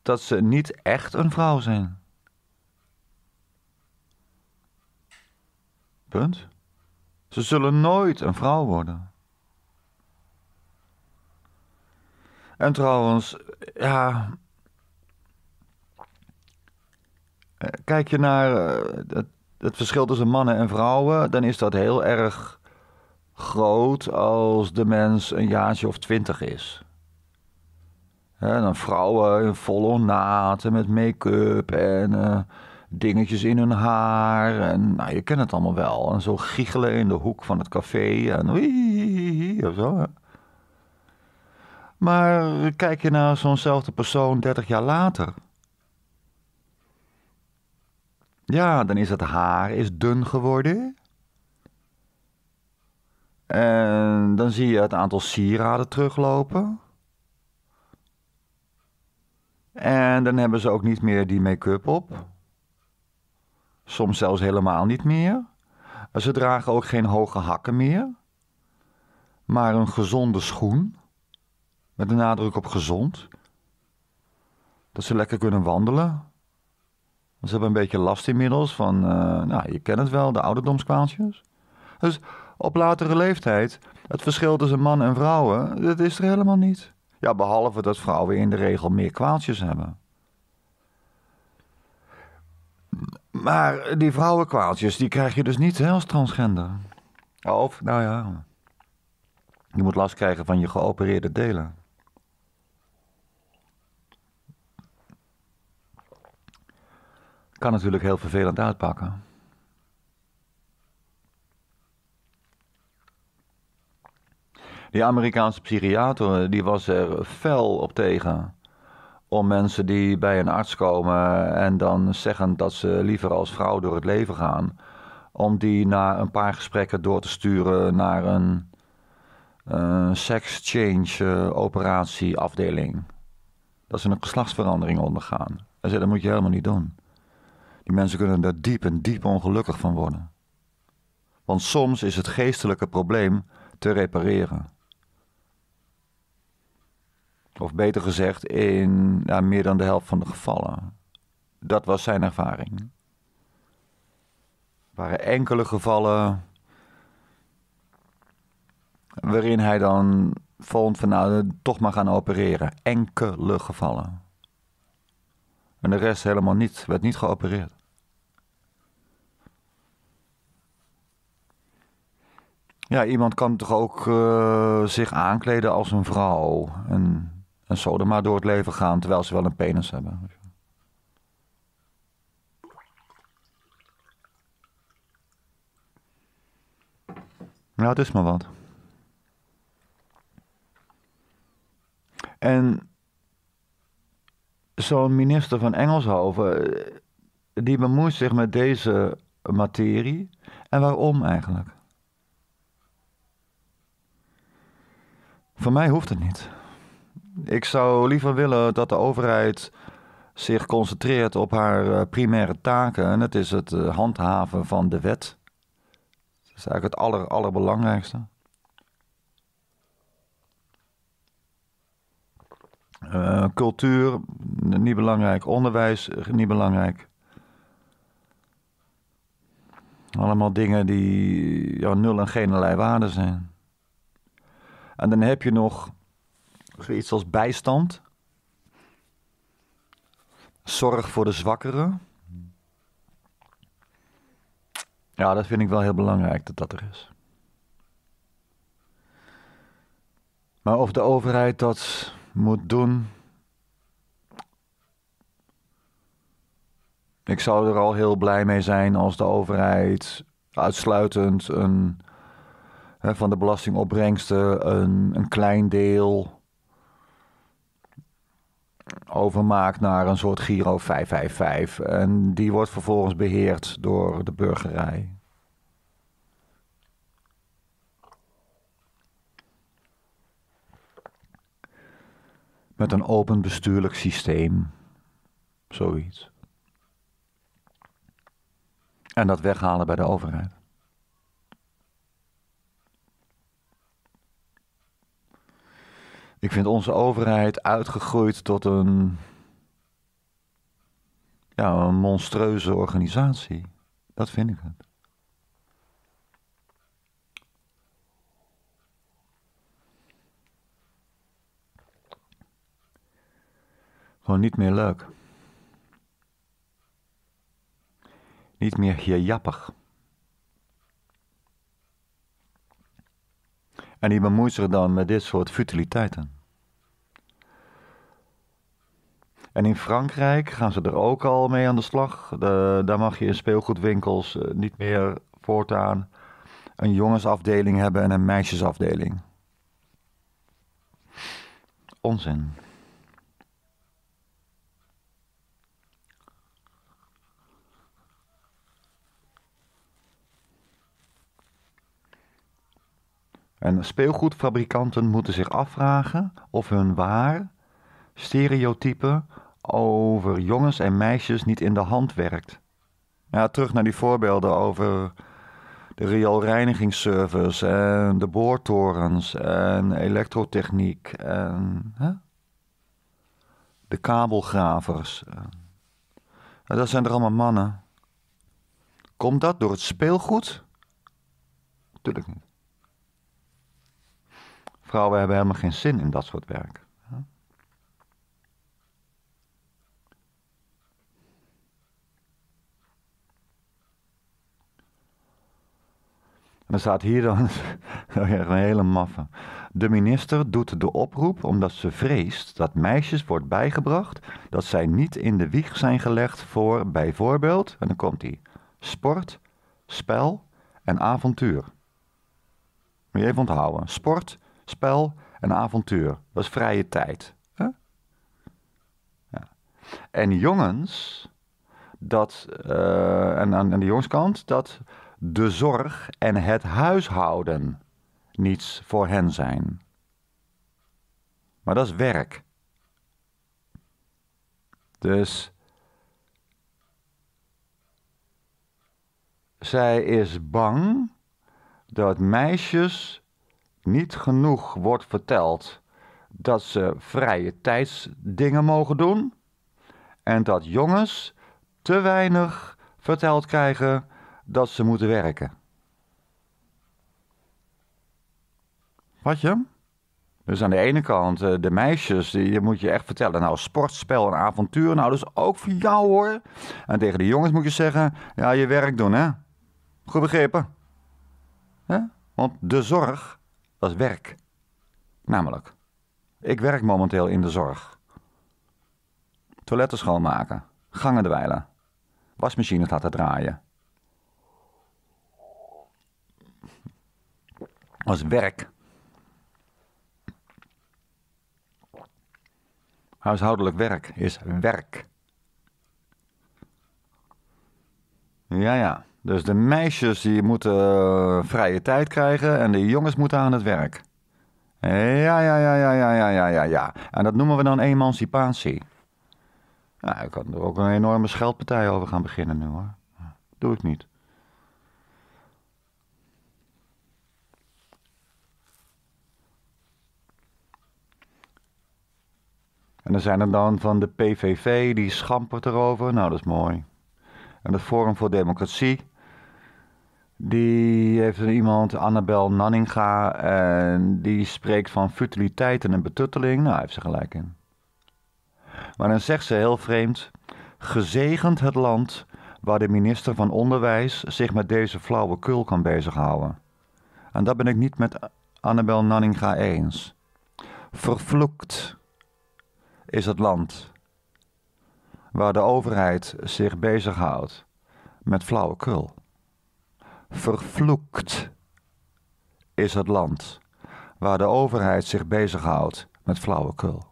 [SPEAKER 1] dat ze niet echt een vrouw zijn. Punt. Ze zullen nooit een vrouw worden. En trouwens, ja, kijk je naar eh, het, het verschil tussen mannen en vrouwen, dan is dat heel erg groot als de mens een jaartje of twintig is. dan vrouwen in volle naten met make-up en eh, dingetjes in hun haar. En nou, je kent het allemaal wel. En zo giechelen in de hoek van het café en of zo. Maar kijk je naar zo'nzelfde persoon 30 jaar later. Ja, dan is het haar is dun geworden. En dan zie je het aantal sieraden teruglopen. En dan hebben ze ook niet meer die make-up op. Soms zelfs helemaal niet meer. Ze dragen ook geen hoge hakken meer. Maar een gezonde schoen. Met de nadruk op gezond. Dat ze lekker kunnen wandelen ze hebben een beetje last inmiddels van, eh, nou, je kent het wel, de ouderdomskwaaltjes. Dus op latere leeftijd, het verschil tussen man en vrouwen, dat is er helemaal niet. Ja, behalve dat vrouwen in de regel meer kwaaltjes hebben. Maar die vrouwenkwaaltjes, die krijg je dus niet hè, als transgender. Of, nou ja, je moet last krijgen van je geopereerde delen. kan natuurlijk heel vervelend uitpakken. Die Amerikaanse psychiater die was er fel op tegen. Om mensen die bij een arts komen en dan zeggen dat ze liever als vrouw door het leven gaan. Om die na een paar gesprekken door te sturen naar een eh, sex change operatie eh, operatieafdeling. Dat ze een geslachtsverandering ondergaan. Hij zei, dat moet je helemaal niet doen. Die mensen kunnen daar diep en diep ongelukkig van worden. Want soms is het geestelijke probleem te repareren. Of beter gezegd, in ja, nou, meer dan de helft van de gevallen. Dat was zijn ervaring. Er waren enkele gevallen waarin hij dan vond van nou, toch maar gaan opereren. Enkele gevallen. En de rest helemaal niet, werd niet geopereerd. Ja, iemand kan toch ook eh, zich aankleden als een vrouw en, en zo er maar door het leven gaan terwijl ze wel een penis hebben. Ja, het is maar wat. En zo'n minister van Engelshoven, eh, die bemoeit zich met deze materie. En waarom eigenlijk? Voor mij hoeft het niet. Ik zou liever willen dat de overheid zich concentreert op haar eh, primaire taken. En dat is het eh, handhaven van de wet. Dat is eigenlijk het aller, allerbelangrijkste. Eh, cultuur, niet belangrijk. Onderwijs, niet belangrijk. Allemaal dingen die ja, nul en geen waarde zijn. En dan heb je nog zoiets als bijstand. Zorg voor de zwakkeren. Ja, dat vind ik wel heel belangrijk dat dat er is. Maar of de overheid dat moet doen. Ik zou er al heel blij mee zijn als de overheid uitsluitend een van de belastingopbrengsten een, een klein deel overmaakt naar een soort Giro 555. En die wordt vervolgens beheerd door de burgerij. Met een open bestuurlijk systeem. Zoiets. En dat weghalen bij de overheid. Ik vind onze overheid uitgegroeid tot een, ja, een monstrueuze organisatie. Dat vind ik het. Gewoon niet meer leuk. Niet meer jappig. En die bemoeit zich dan met dit soort futiliteiten. En in Frankrijk gaan ze er ook al mee aan de slag. De, daar mag je in speelgoedwinkels eh, niet meer voortaan een jongensafdeling hebben en een meisjesafdeling. Onzin. En speelgoedfabrikanten moeten zich afvragen of hun waar stereotypen over jongens en meisjes niet in de hand werkt. Ja, terug naar die voorbeelden over de rioolreinigingsservice en de boortorens en elektrotechniek en de kabelgravers. dat zijn er allemaal mannen. Komt dat door het speelgoed? Tuurlijk niet vrouwen hebben helemaal geen zin in dat soort werk. dan staat hier dan oh een hele maffe. De minister doet de oproep omdat ze vreest dat meisjes wordt bijgebracht dat zij niet in de wieg zijn gelegd voor bijvoorbeeld, en dan komt hij, sport, spel en avontuur. Moet je even onthouden. Sport, spel en avontuur. Dat is vrije tijd. Ja. En jongens, dat, eh, en aan, aan de jongenskant, dat de zorg en het huishouden niets voor hen zijn. Maar dat is werk. Dus zij is bang dat meisjes niet genoeg wordt verteld dat ze vrije tijdsdingen mogen doen en dat jongens te weinig verteld krijgen dat ze moeten werken. Wat je? Dus aan de ene kant, eh, de meisjes, die moet je echt vertellen. Nou, sportspel en avontuur, nou, dus ook voor jou hoor. En tegen de jongens moet je zeggen, ja, je werk doen, hè. Goed begrepen. Hè? Want de zorg dat werk. Namelijk, ik werk momenteel in de zorg. Toiletten schoonmaken, gangen dweilen, wasmachines laten draaien. Was werk. Huishoudelijk werk is werk. Ja, ja. Dus de meisjes die moeten eh, vrije tijd krijgen en de jongens moeten aan het werk. Ja, ja, ja, ja, ja, ja, ja, ja, ja. En dat noemen we dan emancipatie. Nou, ik kan er ook een enorme scheldpartij over gaan beginnen nu hoor. Doe ik niet. En er zijn er dan van de PVV, die schampert erover. Nou, dat is mooi. En het Forum voor Democratie, die heeft een iemand, Annabel Nanninga, en die spreekt van futiliteit en betutteling. Nou, heeft ze gelijk in. Maar dan zegt ze heel vreemd: Gezegend het land waar de minister van Onderwijs zich met deze flauwekul kan bezighouden. En dat ben ik niet met Annabel Nanninga eens. Vervloekt is het land waar de overheid zich bezighoudt met flauwekul. Vervloekt is het land waar de overheid zich bezighoudt met flauwekul.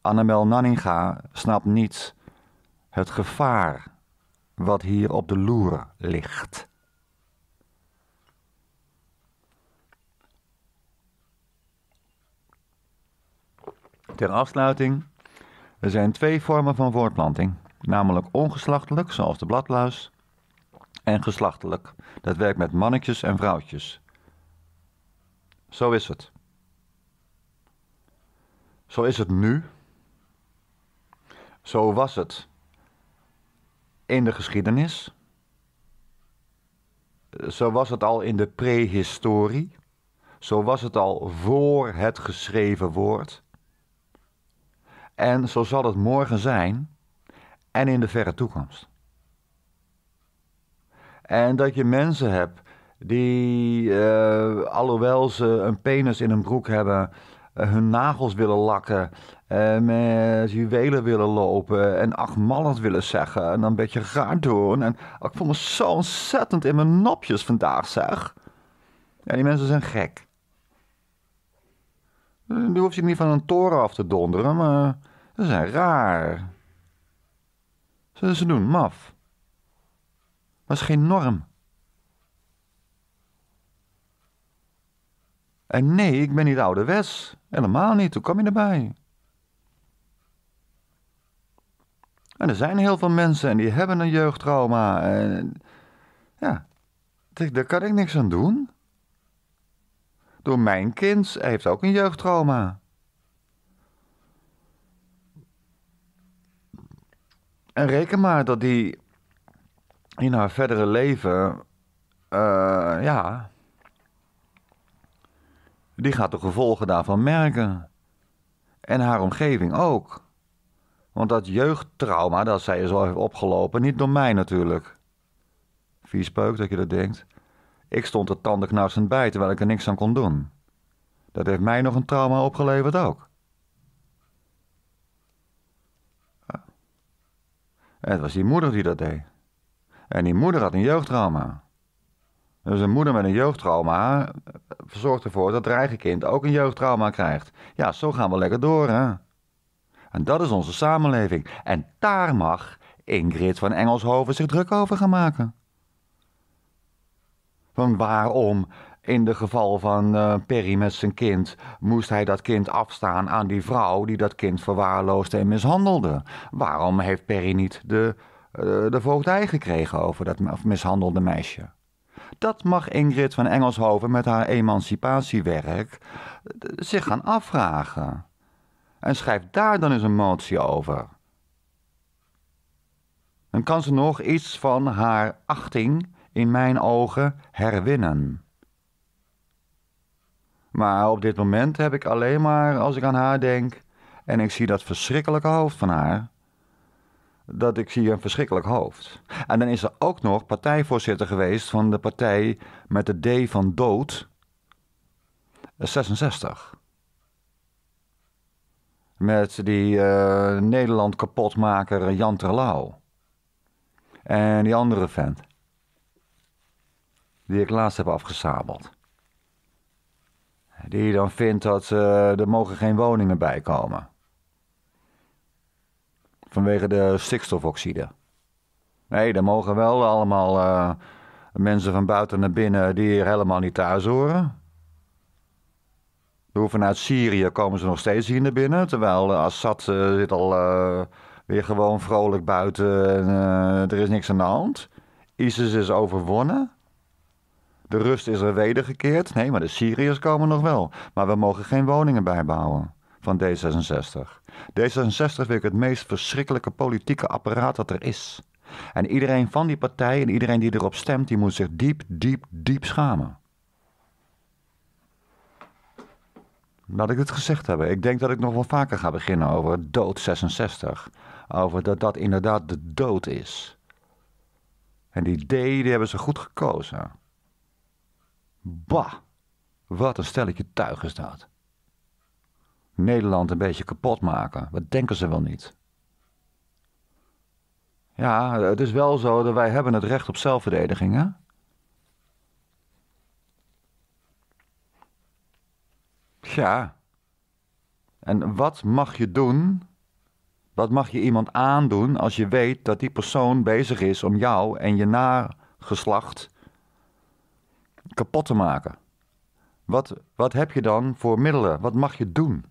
[SPEAKER 1] Annemel Nanninga snapt niet het gevaar wat hier op de loer ligt. Ter afsluiting, er zijn twee vormen van voortplanting, namelijk ongeslachtelijk, zoals de bladluis, en geslachtelijk. Dat werkt met mannetjes en vrouwtjes. Zo is het. Zo is het nu. Zo was het in de geschiedenis. Zo was het al in de prehistorie. Zo was het al voor het geschreven woord. En zo zal het morgen zijn en in de verre toekomst. En dat je mensen hebt die, eh, alhoewel ze een penis in een broek hebben, eh, hun nagels willen lakken, uh, met juwelen willen lopen en mallend willen zeggen en dan een beetje raar doen. En ik voel me zo ontzettend in mijn nopjes vandaag, zeg. Ja, die mensen zijn gek. Nu hoef je niet van een toren af te donderen, maar ze zijn raar. Ze, ze doen maf was geen norm. En nee, ik ben niet ouderwets. Helemaal niet, hoe kom je erbij? En er zijn heel veel mensen en die hebben een jeugdtrauma. En, ja, daar kan ik niks aan doen. Door mijn kind heeft ook een jeugdtrauma. En reken maar dat die in haar verdere leven, eh, ja, die gaat de gevolgen daarvan merken. En haar omgeving ook. Want dat jeugdtrauma dat zij zo dus heeft opgelopen, niet door mij natuurlijk. Viespeuk dat je dat denkt. Ik stond er tandenknarsend bij terwijl ik er niks aan kon doen. Dat heeft mij nog een trauma opgeleverd ook. het was die moeder die dat deed. En die moeder had een jeugdtrauma. Dus een moeder met een jeugdtrauma zorgt ervoor dat haar eigen kind ook een jeugdtrauma krijgt. Ja, zo gaan we lekker door, hè? En dat is onze samenleving. En daar mag Ingrid van Engelshoven zich druk over gaan maken. Want waarom, in de geval van eh, Perry met zijn kind, moest hij dat kind afstaan aan die vrouw die dat kind verwaarloosde en mishandelde? Waarom heeft Perry niet de eh, de voogdij gekregen over dat mishandelde meisje. Dat mag Ingrid van Engelshoven met haar emancipatiewerk eh, zich gaan afvragen. En schrijf daar dan eens een motie over. Dan kan ze nog iets van haar achting in mijn ogen herwinnen. Maar op dit moment heb ik alleen maar als ik aan haar denk en ik zie dat verschrikkelijke hoofd van haar, dat ik zie een verschrikkelijk hoofd. En dan is er ook nog partijvoorzitter geweest van de partij met de D van dood, 66. Met die eh, Nederland kapotmaker Jan Terlouw. En die andere vent. Die ik laatst heb afgesabeld. Die dan vindt dat eh, er mogen geen woningen bij komen vanwege de stikstofoxide. Nee, dan mogen wel allemaal eh, mensen van buiten naar binnen die hier helemaal niet thuis horen. Door vanuit Syrië komen ze nog steeds hier naar binnen, terwijl Assad uh, zit al eh, weer gewoon vrolijk buiten en er is niks aan de hand. ISIS is overwonnen. De rust is er wedergekeerd. Nee, maar de Syriërs komen nog wel. Maar we mogen geen woningen bijbouwen van D66. D66 vind ik het meest verschrikkelijke politieke apparaat dat er is. En iedereen van die partij en iedereen die erop stemt, die moet zich diep, diep, diep schamen. Laat ik het gezegd hebben. Ik denk dat ik nog wel vaker ga beginnen over dood 66. Over dat dat inderdaad de dood is. En die D, die hebben ze goed gekozen. Bah, wat een stelletje tuig is dat. Nederland een beetje kapot maken. Wat denken ze wel niet? Ja, het is wel zo dat wij hebben het recht op zelfverdediging, hè? Ja. En wat mag je doen? Wat mag je iemand aandoen als je weet dat die persoon bezig is om jou en je nageslacht kapot te maken? Wat, wat heb je dan voor middelen? Wat mag je doen?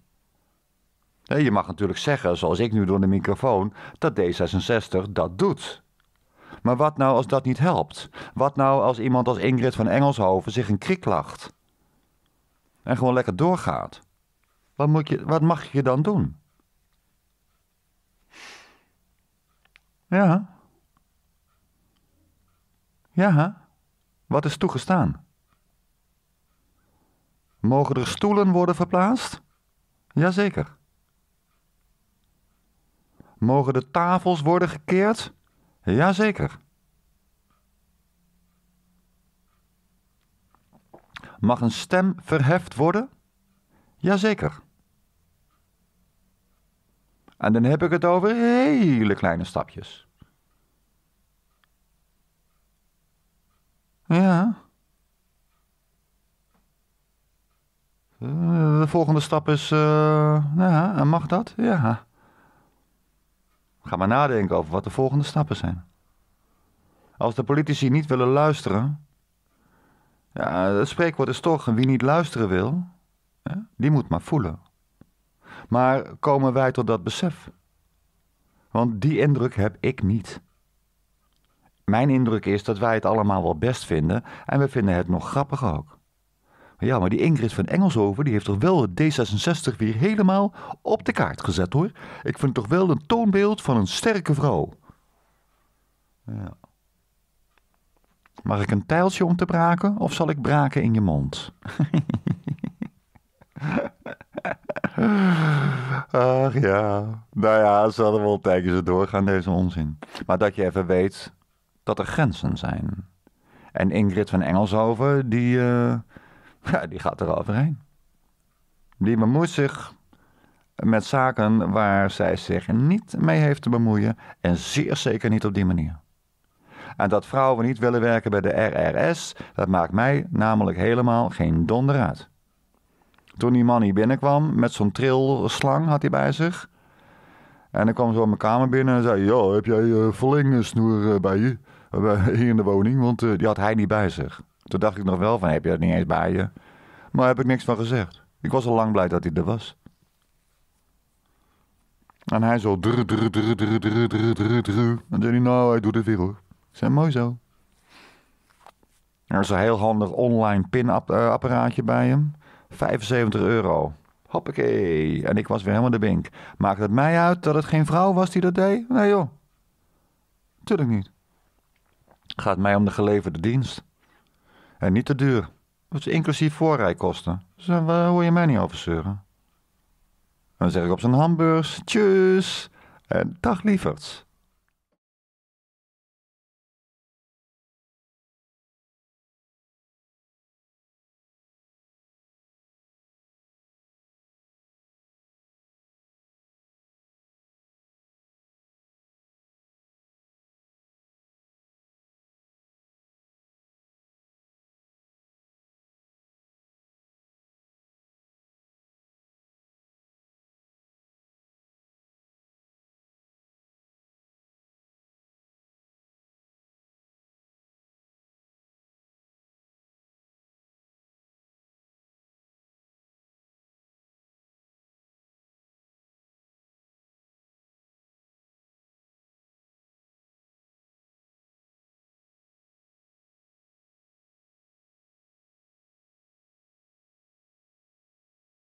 [SPEAKER 1] Je mag natuurlijk zeggen, zoals ik nu door de microfoon, dat D66 dat doet. Maar wat nou als dat niet helpt? Wat nou als iemand als Ingrid van Engelshoven zich een krik lacht? En gewoon lekker doorgaat? Wat, moet je, wat mag je dan doen? Ja. Ja. Wat is toegestaan? Mogen er stoelen worden verplaatst? Jazeker. Mogen de tafels worden gekeerd? Jazeker. Mag een stem verheft worden? Jazeker. En dan heb ik het over hele kleine stapjes. Ja. Eh, de volgende stap is. Uh, ja, mag dat? Ja. Ga maar nadenken over wat de volgende stappen zijn. Als de politici niet willen luisteren. Ja, het spreekwoord is toch: wie niet luisteren wil, die moet maar voelen. Maar komen wij tot dat besef? Want die indruk heb ik niet. Mijn indruk is dat wij het allemaal wel best vinden en we vinden het nog grappig ook. Ja, maar die Ingrid van Engelshoven die heeft toch wel het D66 weer helemaal op de kaart gezet hoor. Ik vind toch wel een toonbeeld van een sterke vrouw. Ja. Mag ik een tijltje om te braken of zal ik braken in je mond? Ach ja, nou ja, ze hadden wel tijdens het doorgaan, deze onzin. Maar dat je even weet dat er grenzen zijn. En Ingrid van Engelshoven, die, eh, ja, die gaat er overheen. Die bemoeit zich met zaken waar zij zich niet mee heeft te bemoeien en zeer zeker niet op die manier. En dat vrouwen niet willen werken bij de RRS, dat maakt mij namelijk helemaal geen donder uit. Toen die man hier binnenkwam met zo'n trilslang had hij bij zich. En dan kwam zo mijn kamer binnen en zei: Ja, heb jij uh, uh, bij je? Eh, hier in de woning, want die had hij niet bij zich. Toen dacht ik nog wel van, heb je dat niet eens bij je? Maar heb ik niks van gezegd. Ik was al lang blij dat hij er was. En hij zo... Dr, dr, en zei hij, nou, hij doet het weer hoor. Zijn mooi zo. Er is een heel handig online pinapparaatje bij hem. 75 euro. Hoppakee. En ik was weer helemaal de bink. Maakt het mij uit dat het geen vrouw was die dat deed? Nee joh. Tuurlijk niet. Gaat mij om de geleverde dienst. En niet te duur. Dat is inclusief voorrijkosten. Dus daar eh, hoor je mij niet over zeuren. Dan zeg ik op zijn hamburgers, tjus en dag lieverds.